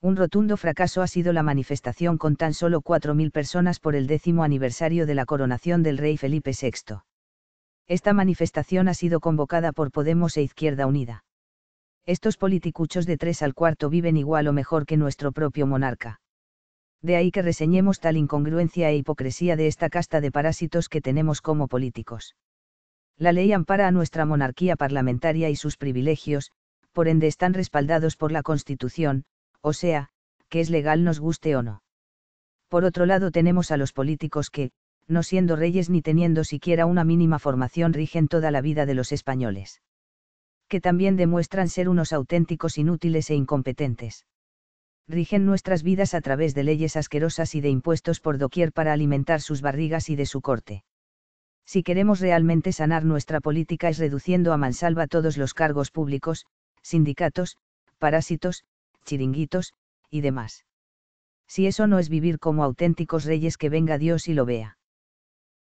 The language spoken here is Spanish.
Un rotundo fracaso ha sido la manifestación con tan solo 4.000 personas por el décimo aniversario de la coronación del rey Felipe VI. Esta manifestación ha sido convocada por Podemos e Izquierda Unida. Estos politicuchos de tres al cuarto viven igual o mejor que nuestro propio monarca. De ahí que reseñemos tal incongruencia e hipocresía de esta casta de parásitos que tenemos como políticos. La ley ampara a nuestra monarquía parlamentaria y sus privilegios, por ende están respaldados por la Constitución, o sea, que es legal nos guste o no. Por otro lado tenemos a los políticos que, no siendo reyes ni teniendo siquiera una mínima formación, rigen toda la vida de los españoles. Que también demuestran ser unos auténticos inútiles e incompetentes. Rigen nuestras vidas a través de leyes asquerosas y de impuestos por doquier para alimentar sus barrigas y de su corte. Si queremos realmente sanar nuestra política es reduciendo a mansalva todos los cargos públicos, sindicatos, parásitos, chiringuitos, y demás. Si eso no es vivir como auténticos reyes que venga Dios y lo vea.